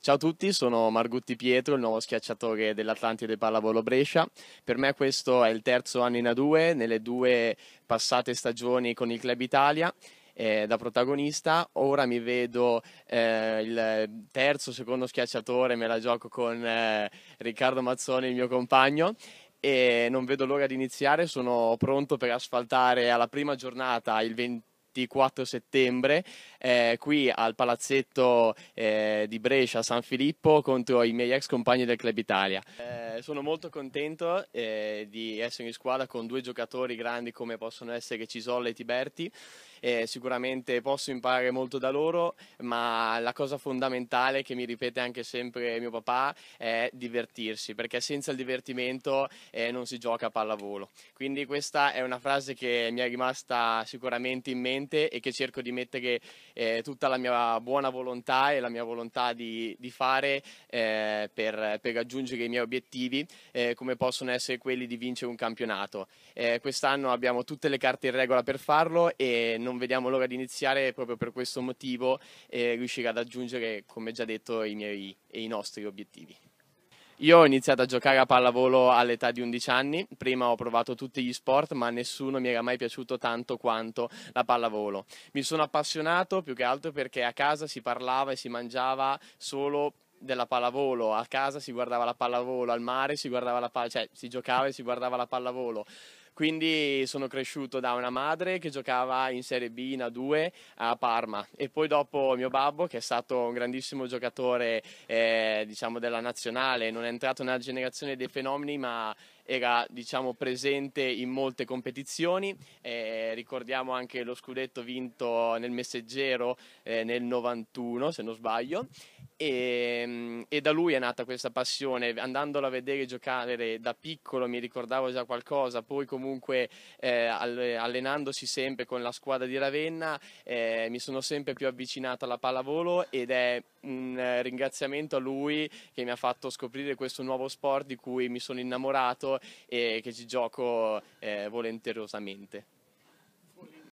Ciao a tutti, sono Margutti Pietro, il nuovo schiacciatore dell'Atlantide Pallavolo Brescia. Per me questo è il terzo anno in A2, nelle due passate stagioni con il Club Italia eh, da protagonista. Ora mi vedo eh, il terzo, secondo schiacciatore, me la gioco con eh, Riccardo Mazzoni, il mio compagno. E non vedo l'ora di iniziare, sono pronto per asfaltare alla prima giornata il 20 24 settembre eh, qui al palazzetto eh, di Brescia San Filippo contro i miei ex compagni del Club Italia. Eh, eh, sono molto contento eh, di essere in squadra con due giocatori grandi come possono essere Cisolla e Tiberti. Eh, sicuramente posso imparare molto da loro, ma la cosa fondamentale che mi ripete anche sempre mio papà è divertirsi, perché senza il divertimento eh, non si gioca a pallavolo. Quindi questa è una frase che mi è rimasta sicuramente in mente e che cerco di mettere eh, tutta la mia buona volontà e la mia volontà di, di fare per, per raggiungere i miei obiettivi obiettivi eh, come possono essere quelli di vincere un campionato. Eh, quest'anno abbiamo tutte le carte in regola per farlo e non vediamo l'ora di iniziare proprio per questo motivo eh, riuscire ad aggiungere, come già detto, i miei e i nostri obiettivi. Io ho iniziato a giocare a pallavolo all'età di 11 anni, prima ho provato tutti gli sport ma nessuno mi era mai piaciuto tanto quanto la pallavolo. Mi sono appassionato più che altro perché a casa si parlava e si mangiava solo della pallavolo a casa, si guardava la pallavolo al mare, si guardava la pallavolo, cioè si giocava e si guardava la pallavolo. Quindi sono cresciuto da una madre che giocava in Serie B, in A2 a Parma e poi dopo mio babbo che è stato un grandissimo giocatore eh, diciamo della nazionale, non è entrato nella generazione dei fenomeni ma era diciamo, presente in molte competizioni, eh, ricordiamo anche lo scudetto vinto nel Messaggero eh, nel 91 se non sbaglio e, ehm, e, da lui è nata questa passione, andandolo a vedere giocare da piccolo mi ricordavo già qualcosa, poi comunque comunque eh, allenandosi sempre con la squadra di Ravenna eh, mi sono sempre più avvicinato alla pallavolo ed è un ringraziamento a lui che mi ha fatto scoprire questo nuovo sport di cui mi sono innamorato e che ci gioco eh, volenterosamente.